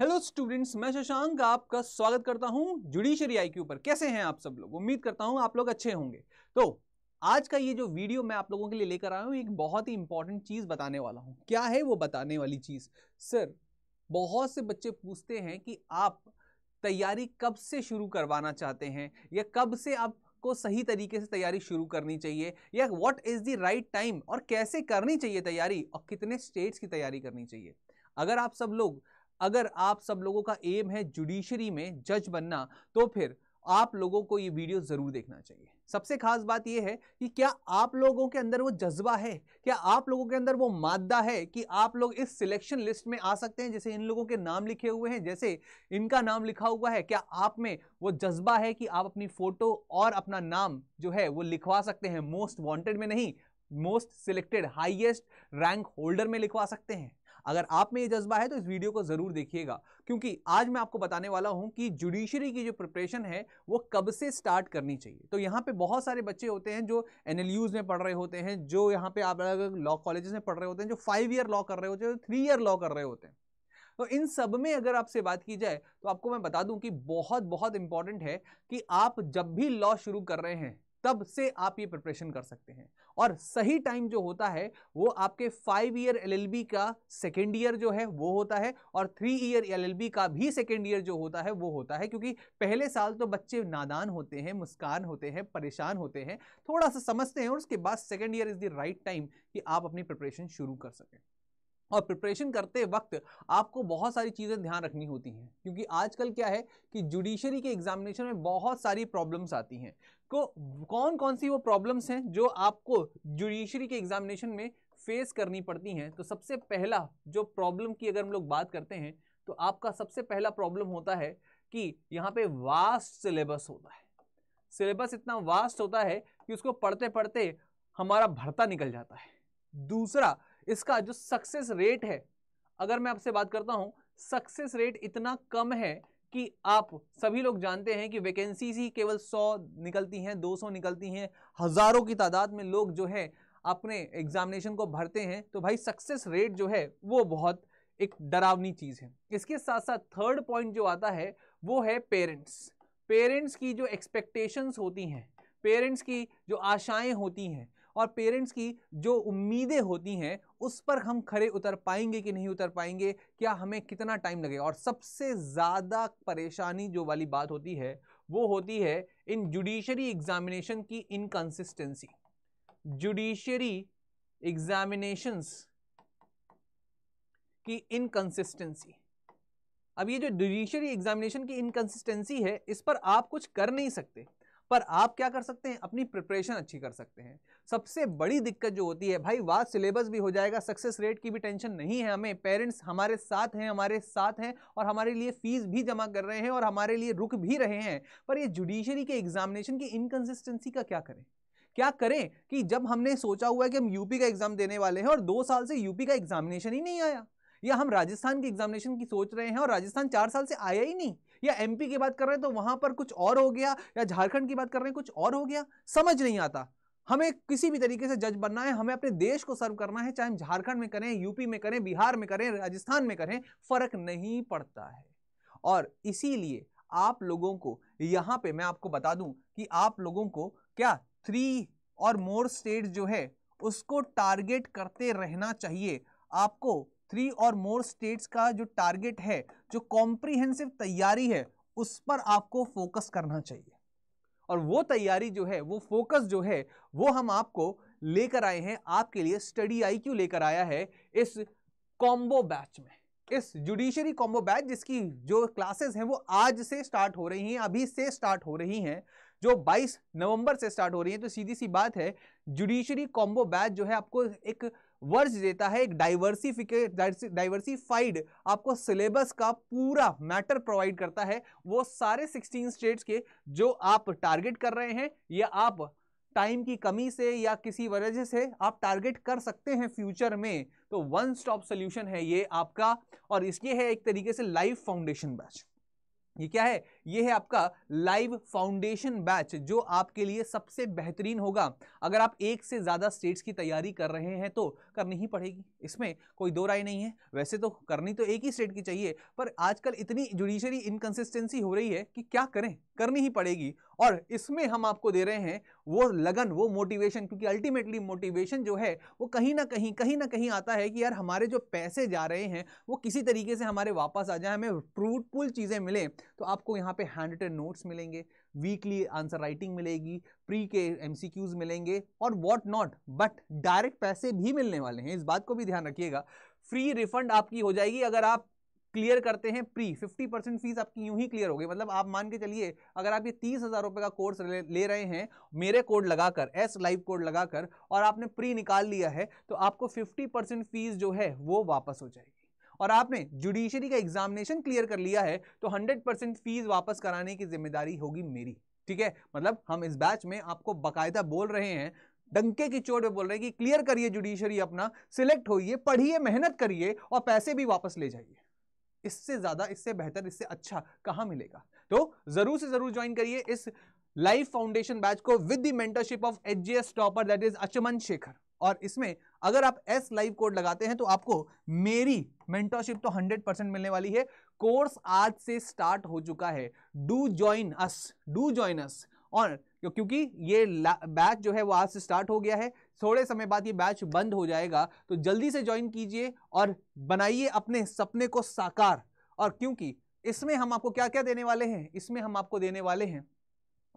hello students मैं शशांक आपका स्वागत करता हूं जुडिशरी आईक्यू पर कैसे हैं आप सब लोग उम्मीद करता हूं आप लोग अच्छे होंगे तो आज का ये जो वीडियो मैं आप लोगों के लिए लेकर आया हूं एक बहुत ही इंपॉर्टेंट चीज़ बताने वाला हूं क्या है वो बताने वाली चीज़ सर बहुत से बच्चे पूछते हैं कि आप तैयारी कब से शुरू करवाना चाहते हैं या कब से आप को सही तरीके से तैयारी शुरू करनी चाहिए या what is the right time और कैसे करनी चाहिए तैयारी और कितने स्टेट्स की तैयारी करनी चाहिए अगर आप सब लोग अगर आप सब लोगों का एम है जुडिशरी में जज बनना तो फिर आप लोगों को ये वीडियो ज़रूर देखना चाहिए सबसे खास बात यह है कि क्या आप लोगों के अंदर वो जज्बा है क्या आप लोगों के अंदर वो मादा है कि आप लोग इस सिलेक्शन लिस्ट में आ सकते हैं जैसे इन लोगों के नाम लिखे हुए हैं जैसे इनका नाम लिखा हुआ है क्या आप में वो जज्बा है कि आप अपनी फ़ोटो और अपना नाम जो है वो लिखवा सकते हैं मोस्ट वॉन्टेड में नहीं most selected highest rank holder में लिखवा सकते हैं अगर आप में ये जज्बा है तो इस वीडियो को ज़रूर देखिएगा क्योंकि आज मैं आपको बताने वाला हूँ कि जुडिशरी की जो प्रिपरेशन है वो कब से स्टार्ट करनी चाहिए तो यहाँ पे बहुत सारे बच्चे होते हैं जो एन में पढ़ रहे होते हैं जो यहाँ पे आप अलग अलग लॉ कॉलेजेस में पढ़ रहे होते हैं जो फाइव ईयर लॉ कर रहे होते हैं थ्री ईयर लॉ कर रहे होते हैं तो इन सब में अगर आपसे बात की जाए तो आपको मैं बता दूं कि बहुत बहुत इंपॉर्टेंट है कि आप जब भी लॉ शुरू कर रहे हैं तब से आप ये प्रिपरेशन कर सकते हैं और सही टाइम जो होता है वो आपके फाइव ईयर एलएलबी का सेकेंड ईयर जो है वो होता है और थ्री ईयर एलएलबी का भी सेकेंड ईयर जो होता है वो होता है क्योंकि पहले साल तो बच्चे नादान होते हैं मुस्कान होते हैं परेशान होते हैं थोड़ा सा समझते हैं और उसके बाद second year is the right time कि आप अपनी प्रिपरेशन शुरू कर सकें और प्रिपरेशन करते वक्त आपको बहुत सारी चीज़ें ध्यान रखनी होती हैं क्योंकि आजकल क्या है कि जुडिशरी के एग्जामिनेशन में बहुत सारी प्रॉब्लम्स आती हैं को तो कौन कौन सी वो प्रॉब्लम्स हैं जो आपको जुडिशरी के एग्जामिनेशन में फेस करनी पड़ती हैं तो सबसे पहला जो प्रॉब्लम की अगर हम लोग बात करते हैं तो आपका सबसे पहला प्रॉब्लम होता है कि यहाँ पे वास्ट सिलेबस होता है सिलेबस इतना वास्ट होता है कि उसको पढ़ते पढ़ते हमारा भरता निकल जाता है दूसरा इसका जो सक्सेस रेट है अगर मैं आपसे बात करता हूं सक्सेस रेट इतना कम है कि आप सभी लोग जानते हैं कि वैकेंसीज ही केवल 100 निकलती हैं 200 निकलती हैं हज़ारों की तादाद में लोग जो है अपने एग्जामिनेशन को भरते हैं तो भाई सक्सेस रेट जो है वो बहुत एक डरावनी चीज़ है इसके साथ साथ थर्ड पॉइंट जो आता है वो है पेरेंट्स पेरेंट्स की जो एक्सपेक्टेशंस होती हैं पेरेंट्स की जो आशाएं होती हैं और पेरेंट्स की जो उम्मीदें होती हैं उस पर हम खड़े उतर पाएंगे कि नहीं उतर पाएंगे क्या हमें कितना टाइम लगेगा और सबसे ज़्यादा परेशानी जो वाली बात होती है वो होती है इन जुडिशरी एग्ज़ामिनेशन की इनकन्सिस्टेंसी जुडिशरी एग्ज़ामिनेशंस की इनकन्सिस्टेंसी अब ये जो जुडिशरी एग्जामिनेशन की इनकन्सिस्टेंसी है इस पर आप कुछ कर नहीं सकते पर आप क्या कर सकते हैं अपनी प्रिपरेशन अच्छी कर सकते हैं सबसे बड़ी दिक्कत जो होती है भाई वाद सिलेबस भी हो जाएगा सक्सेस रेट की भी टेंशन नहीं है हमें पेरेंट्स हमारे साथ हैं हमारे साथ हैं और हमारे लिए फीस भी जमा कर रहे हैं और हमारे लिए रुक भी रहे हैं पर ये जुडिशरी के एग्जामिनेशन की इनकन्सिस्टेंसी का क्या करें क्या करें कि जब हमने सोचा हुआ है कि हम यूपी का एग्जाम देने वाले हैं और दो साल से यूपी का एग्जामिनेशन ही नहीं आया या हम राजस्थान की एग्जामिनेशन की सोच रहे हैं और राजस्थान चार साल से आया ही नहीं या एमपी की बात कर रहे हैं तो वहां पर कुछ और हो गया या झारखंड की बात कर रहे हैं कुछ और हो गया समझ नहीं आता हमें किसी भी तरीके से जज बनना है हमें अपने देश को सर्व करना है चाहे हम झारखंड में करें यूपी में करें बिहार में करें राजस्थान में करें फर्क नहीं पड़ता है और इसीलिए आप लोगों को यहां पे मैं आपको बता दूं कि आप लोगों को क्या थ्री और मोर स्टेट जो है उसको टारगेट करते रहना चाहिए आपको थ्री और मोर स्टेट्स का जो टारगेट है जो कॉम्प्रिहेंसिव तैयारी है उस पर आपको फोकस करना चाहिए और वो तैयारी जो है वो फोकस जो है वो हम आपको लेकर आए हैं आपके लिए स्टडी आई क्यू लेकर आया है इस कॉम्बो बैच में इस जुडिशरी कॉम्बो बैच जिसकी जो क्लासेस हैं वो आज से स्टार्ट हो रही हैं अभी से स्टार्ट हो रही हैं जो 22 नवंबर से स्टार्ट हो रही हैं तो सीधी सी बात है जुडिशरी कॉम्बो बैच जो है आपको एक वर्ष देता है एक डाइवर्सिफिकेट डाइवर्सिफाइड आपको सिलेबस का पूरा मैटर प्रोवाइड करता है वो सारे 16 स्टेट्स के जो आप टारगेट कर रहे हैं या आप टाइम की कमी से या किसी वजह से आप टारगेट कर सकते हैं फ्यूचर में तो वन स्टॉप सोल्यूशन है ये आपका और इसलिए है एक तरीके से लाइफ फाउंडेशन बैच ये क्या है ये है आपका लाइव फाउंडेशन बैच जो आपके लिए सबसे बेहतरीन होगा अगर आप एक से ज़्यादा स्टेट्स की तैयारी कर रहे हैं तो करनी ही पड़ेगी इसमें कोई दो राय नहीं है वैसे तो करनी तो एक ही स्टेट की चाहिए पर आजकल इतनी जुडिशरी इनकन्सिस्टेंसी हो रही है कि क्या करें करनी ही पड़ेगी और इसमें हम आपको दे रहे हैं वो लगन वो मोटिवेशन क्योंकि अल्टीमेटली मोटिवेशन जो है वो कहीं ना कहीं कहीं ना कहीं आता है कि यार हमारे जो पैसे जा रहे हैं वो किसी तरीके से हमारे वापस आ जाए हमें फ्रूटफुल चीज़ें मिलें तो आपको यहाँ पे हैंड रिटन नोट्स मिलेंगे वीकली आंसर राइटिंग मिलेगी प्री के एम मिलेंगे और वॉट नॉट बट डायरेक्ट पैसे भी मिलने वाले हैं इस बात को भी ध्यान रखिएगा फ्री रिफंड आपकी हो जाएगी अगर आप क्लियर करते हैं प्री 50 परसेंट फीस आपकी यूं ही क्लियर हो गई मतलब आप मान के चलिए अगर आप ये तीस हज़ार रुपये का कोर्स ले, ले रहे हैं मेरे कोड लगाकर एस लाइव कोड लगाकर और आपने प्री निकाल लिया है तो आपको 50 परसेंट फीस जो है वो वापस हो जाएगी और आपने जुडिशरी का एग्जामिनेशन क्लियर कर लिया है तो हंड्रेड परसेंट फीस वापस कराने की जिम्मेदारी होगी मेरी ठीक है मतलब हम इस बैच में आपको बाकायदा बोल रहे हैं डंके की चोट पे बोल रहे हैं कि क्लियर करिए जुडिशरी अपना सिलेक्ट होइए पढ़िए मेहनत करिए और पैसे भी वापस ले जाइए इससे ज़्यादा इससे बेहतर इससे अच्छा कहां मिलेगा तो ज़रूर से ज़रूर ज्वाइन करिए इस लाइफ फाउंडेशन बैच को with the mentorship of H topper that is Achman Shekhar और इसमें अगर आप एस लाइव कोड लगाते हैं तो आपको मेरी मेंटरशिप तो 100 परसेंट मिलने वाली है कोर्स आज से स्टार्ट हो चुका है do join us do join us और क्योंकि ये बैच जो है वो आज से स्टार्ट हो गया है थोड़े समय बाद ये बैच बंद हो जाएगा तो जल्दी से ज्वाइन कीजिए और बनाइए अपने सपने को साकार और क्योंकि इसमें हम आपको क्या क्या देने वाले हैं इसमें हम आपको देने वाले हैं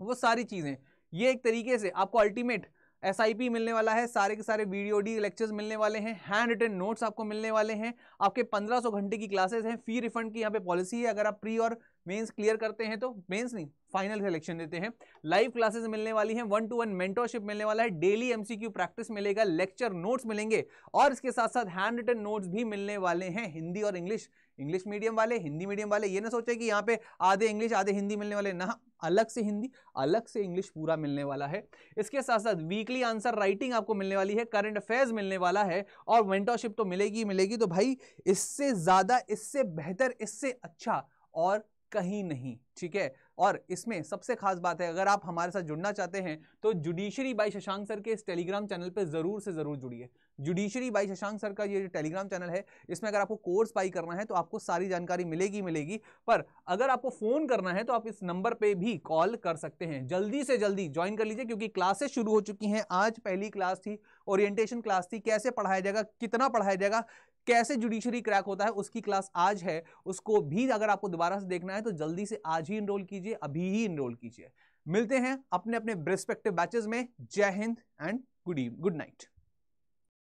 वो सारी चीज़ें ये एक तरीके से आपको अल्टीमेट एस मिलने वाला है सारे के सारे वीडियो डी लेक्चर्स मिलने वाले हैं हैंड रिटन नोट्स आपको मिलने वाले हैं आपके 1500 घंटे की क्लासेस हैं फी रिफंड की यहाँ पे पॉलिसी है अगर आप प्री और मेंस क्लियर करते हैं तो मेंस नहीं फाइनल सिलेक्शन देते हैं लाइव क्लासेस मिलने वाली हैं वन टू वन मेंटोरशिप मिलने वाला है डेली एमसीक्यू प्रैक्टिस मिलेगा लेक्चर नोट्स मिलेंगे और इसके साथ साथ हैंड रिटन नोट्स भी मिलने वाले हैं हिंदी और इंग्लिश इंग्लिश मीडियम वाले हिंदी मीडियम वाले ये ना सोचे कि यहाँ पे आधे इंग्लिश आधे हिंदी मिलने वाले ना अलग से हिंदी अलग से इंग्लिश पूरा मिलने वाला है इसके साथ साथ वीकली आंसर राइटिंग आपको मिलने वाली है करंट अफेयर्स मिलने वाला है और मेंटरशिप तो मिलेगी मिलेगी तो भाई इससे ज़्यादा इससे बेहतर इससे अच्छा और कहीं नहीं ठीक है और इसमें सबसे खास बात है अगर आप हमारे साथ जुड़ना चाहते हैं तो जुडिशरी बाई शशांक सर के इस टेलीग्राम चैनल पर ज़रूर से ज़रूर जुड़िए जुडिशरी बाई शशांक सर का ये टेलीग्राम चैनल है इसमें अगर आपको कोर्स बाई करना है तो आपको सारी जानकारी मिलेगी मिलेगी पर अगर आपको फ़ोन करना है तो आप इस नंबर पर भी कॉल कर सकते हैं जल्दी से जल्दी ज्वाइन कर लीजिए क्योंकि क्लासेस शुरू हो चुकी हैं आज पहली क्लास थी ओरिएंटेशन क्लास थी कैसे पढ़ाया जाएगा कितना पढ़ाया जाएगा कैसे जुडिशरी क्रैक होता है उसकी क्लास आज है उसको भी अगर आपको दोबारा से देखना है तो जल्दी से आज ही इनरोल कीजिए अभी ही इनरोल कीजिए मिलते हैं अपने अपने रिस्पेक्टिव बैचेस में Jai Hind and good good night